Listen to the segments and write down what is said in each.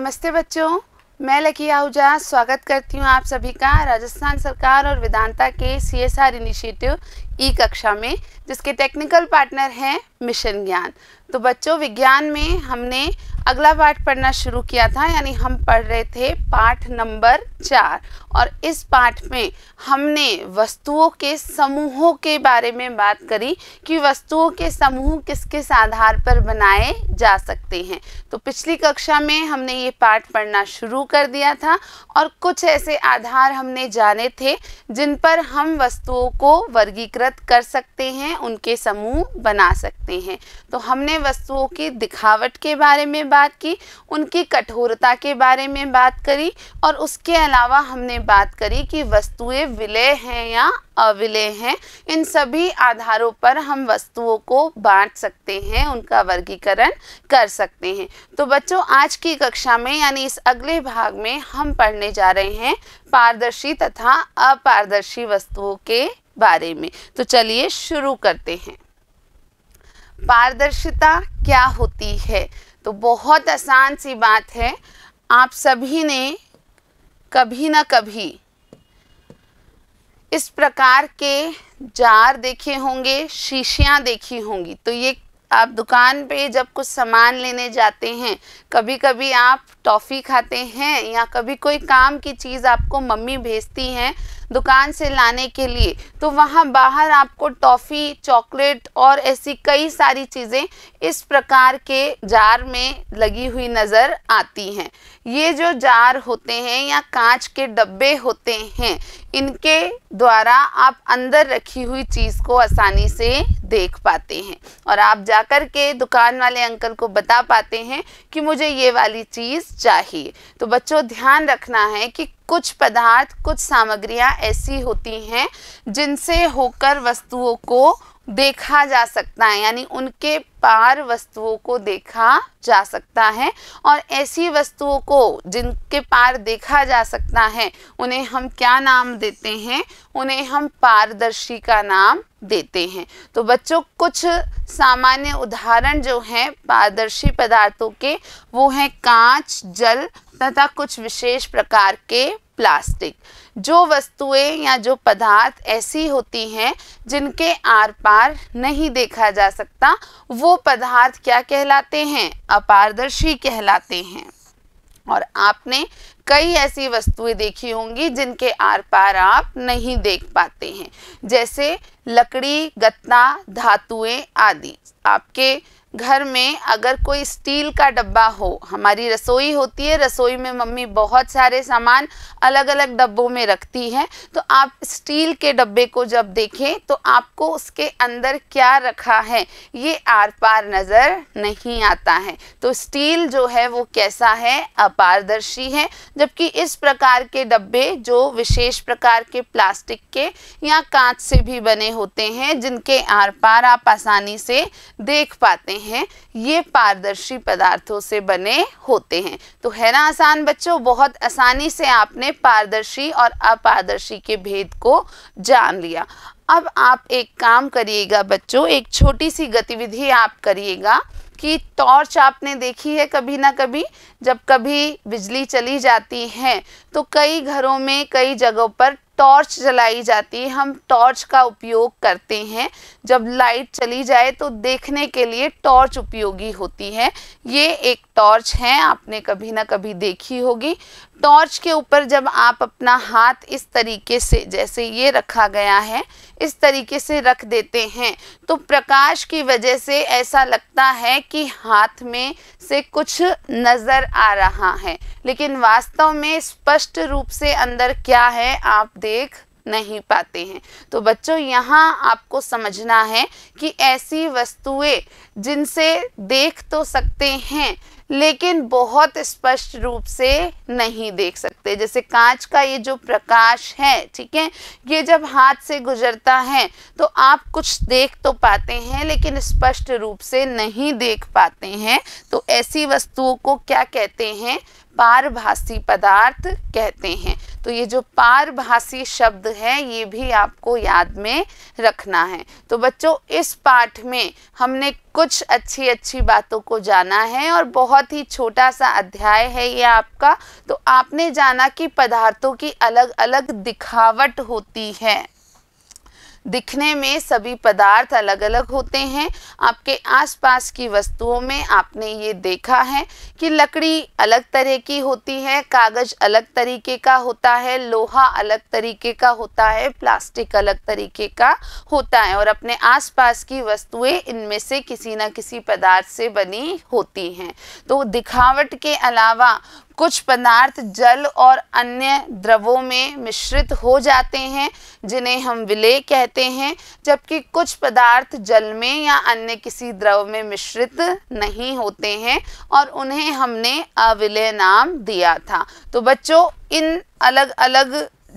नमस्ते बच्चों मैं लकी आहूजा स्वागत करती हूँ आप सभी का राजस्थान सरकार और वेदांता के सीएसआर इनिशिएटिव ई कक्षा में जिसके टेक्निकल पार्टनर हैं मिशन ज्ञान तो बच्चों विज्ञान में हमने अगला पाठ पढ़ना शुरू किया था यानी हम पढ़ रहे थे पाठ नंबर चार और इस पाठ में हमने वस्तुओं के समूहों के बारे में बात करी कि वस्तुओं के समूह किस किस आधार पर बनाए जा सकते हैं तो पिछली कक्षा में हमने ये पाठ पढ़ना शुरू कर दिया था और कुछ ऐसे आधार हमने जाने थे जिन पर हम वस्तुओं को वर्गीकृत व्रत कर सकते हैं उनके समूह बना सकते हैं तो हमने वस्तुओं की दिखावट के बारे में बात की उनकी कठोरता के बारे में बात करी और उसके अलावा हमने बात करी कि वस्तुएं विलय हैं या अविलय हैं इन सभी आधारों पर हम वस्तुओं को बांट सकते हैं उनका वर्गीकरण कर सकते हैं तो बच्चों आज की कक्षा में यानी इस अगले भाग में हम पढ़ने जा रहे हैं पारदर्शी तथा अपारदर्शी वस्तुओं के बारे में तो चलिए शुरू करते हैं पारदर्शिता क्या होती है तो बहुत आसान सी बात है आप सभी ने कभी ना कभी इस प्रकार के जार देखे होंगे शीशियाँ देखी होंगी तो ये आप दुकान पे जब कुछ सामान लेने जाते हैं कभी कभी आप टॉफ़ी खाते हैं या कभी कोई काम की चीज़ आपको मम्मी भेजती हैं दुकान से लाने के लिए तो वहाँ बाहर आपको टॉफ़ी चॉकलेट और ऐसी कई सारी चीज़ें इस प्रकार के जार में लगी हुई नज़र आती हैं ये जो जार होते हैं या कांच के डब्बे होते हैं इनके द्वारा आप अंदर रखी हुई चीज़ को आसानी से देख पाते हैं और आप जाकर के दुकान वाले अंकल को बता पाते हैं कि मुझे ये वाली चीज़ चाहिए तो बच्चों ध्यान रखना है कि कुछ पदार्थ कुछ सामग्रियां ऐसी होती हैं जिनसे होकर वस्तुओं को देखा जा सकता है यानी उनके पार वस्तुओं को देखा जा सकता है और ऐसी वस्तुओं को जिनके पार देखा जा सकता है उन्हें हम क्या नाम देते हैं उन्हें हम पारदर्शी का नाम देते हैं तो बच्चों कुछ सामान्य उदाहरण जो हैं पारदर्शी पदार्थों के वो हैं कांच जल तथा कुछ विशेष प्रकार के प्लास्टिक जो वस्तुएं या जो पदार्थ ऐसी होती हैं जिनके आर पार नहीं देखा जा सकता वो पदार्थ क्या कहलाते हैं अपारदर्शी कहलाते हैं और आपने कई ऐसी वस्तुएं देखी होंगी जिनके आर पार आप नहीं देख पाते हैं जैसे लकड़ी गत्ता धातुएं आदि आपके घर में अगर कोई स्टील का डब्बा हो हमारी रसोई होती है रसोई में मम्मी बहुत सारे सामान अलग अलग डब्बों में रखती है तो आप स्टील के डब्बे को जब देखें तो आपको उसके अंदर क्या रखा है ये आर पार नज़र नहीं आता है तो स्टील जो है वो कैसा है अपारदर्शी है जबकि इस प्रकार के डब्बे जो विशेष प्रकार के प्लास्टिक के या कांच से भी बने होते हैं जिनके आर पार आप आसानी से देख पाते हैं ये पारदर्शी पदार्थों से बने होते हैं तो है ना आसान बच्चों बहुत आसानी से आपने पारदर्शी और अपारदर्शी के भेद को जान लिया अब आप एक काम करिएगा बच्चों एक छोटी सी गतिविधि आप करिएगा की टॉर्च आपने देखी है कभी ना कभी जब कभी बिजली चली जाती है तो कई घरों में कई जगहों पर टॉर्च जलाई जाती है हम टॉर्च का उपयोग करते हैं जब लाइट चली जाए तो देखने के लिए टॉर्च उपयोगी होती है ये एक टॉर्च है आपने कभी ना कभी देखी होगी टॉर्च के ऊपर जब आप अपना हाथ इस तरीके से जैसे ये रखा गया है इस तरीके से रख देते हैं तो प्रकाश की वजह से ऐसा लगता है कि हाथ में से कुछ नज़र आ रहा है लेकिन वास्तव में स्पष्ट रूप से अंदर क्या है आप देख नहीं पाते हैं तो बच्चों यहाँ आपको समझना है कि ऐसी वस्तुएं जिनसे देख तो सकते हैं लेकिन बहुत स्पष्ट रूप से नहीं देख सकते जैसे कांच का ये जो प्रकाश है ठीक है ये जब हाथ से गुजरता है तो आप कुछ देख तो पाते हैं लेकिन स्पष्ट रूप से नहीं देख पाते हैं तो ऐसी वस्तुओं को क्या कहते हैं पारभासी पदार्थ कहते हैं तो ये जो पारभासी शब्द है ये भी आपको याद में रखना है तो बच्चों इस पाठ में हमने कुछ अच्छी अच्छी बातों को जाना है और बहुत ही छोटा सा अध्याय है ये आपका तो आपने जाना कि पदार्थों की अलग अलग दिखावट होती है दिखने में सभी पदार्थ अलग अलग होते हैं आपके आसपास की वस्तुओं में आपने ये देखा है कि लकड़ी अलग तरह की होती है कागज़ अलग तरीके का होता है लोहा अलग तरीके का होता है प्लास्टिक अलग तरीके का होता है और अपने आसपास की वस्तुएं इनमें से किसी ना किसी पदार्थ से बनी होती हैं तो दिखावट के अलावा कुछ पदार्थ जल और अन्य द्रवों में मिश्रित हो जाते हैं जिन्हें हम विलय कहते हैं जबकि कुछ पदार्थ जल में या अन्य किसी द्रव में मिश्रित नहीं होते हैं और उन्हें हमने अविलय नाम दिया था तो बच्चों इन अलग अलग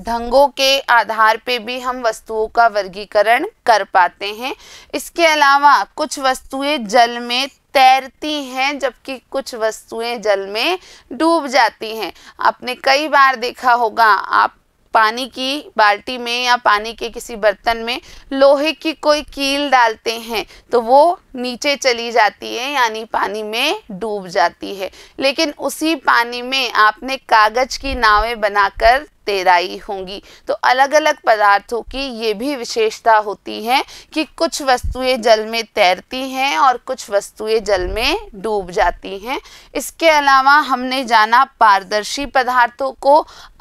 ढंगों के आधार पे भी हम वस्तुओं का वर्गीकरण कर पाते हैं इसके अलावा कुछ वस्तुएं जल में तैरती हैं जबकि कुछ वस्तुएं जल में डूब जाती हैं आपने कई बार देखा होगा आप पानी की बाल्टी में या पानी के किसी बर्तन में लोहे की कोई कील डालते हैं तो वो नीचे चली जाती है यानी पानी में डूब जाती है लेकिन उसी पानी में आपने कागज़ की नावें बनाकर तेराई होंगी तो अलग अलग पदार्थों की ये भी विशेषता होती है कि कुछ वस्तुएं जल में तैरती हैं और कुछ वस्तुएं जल में डूब जाती हैं इसके अलावा हमने जाना पारदर्शी पदार्थों को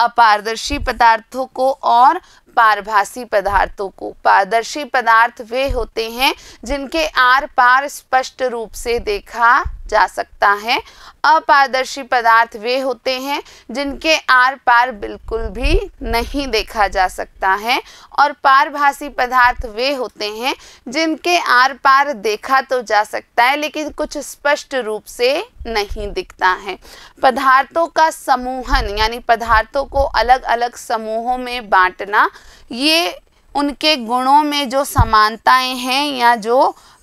अपारदर्शी पदार्थों को और पारभासी पदार्थों को पारदर्शी पदार्थ वे होते हैं जिनके आर पार स्पष्ट रूप से देखा जा सकता है अपारदर्शी पदार्थ वे होते हैं जिनके आर पार बिल्कुल भी नहीं देखा जा सकता है और पारभाषी पदार्थ वे होते हैं जिनके आर पार देखा तो जा सकता है लेकिन कुछ स्पष्ट रूप से नहीं दिखता है पदार्थों का समूहन यानी पदार्थों को अलग अलग समूहों में बांटना ये उनके गुणों में जो समानताएं हैं या जो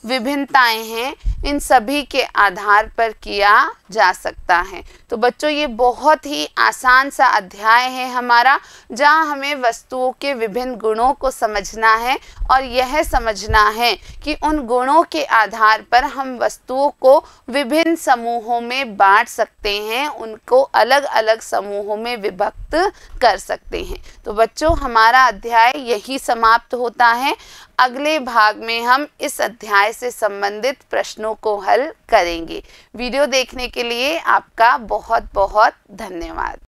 विभिन्नताएं हैं इन सभी के आधार पर किया जा सकता है तो बच्चों ये बहुत ही आसान सा अध्याय है हमारा जहाँ हमें वस्तुओं के विभिन्न गुणों को समझना है और यह समझना है कि उन गुणों के आधार पर हम वस्तुओं को विभिन्न समूहों में बांट सकते हैं उनको अलग अलग समूहों में विभक्त कर सकते हैं तो बच्चों हमारा अध्याय यही समाप्त होता है अगले भाग में हम इस अध्याय से संबंधित प्रश्नों दोनों को हल करेंगे वीडियो देखने के लिए आपका बहुत बहुत धन्यवाद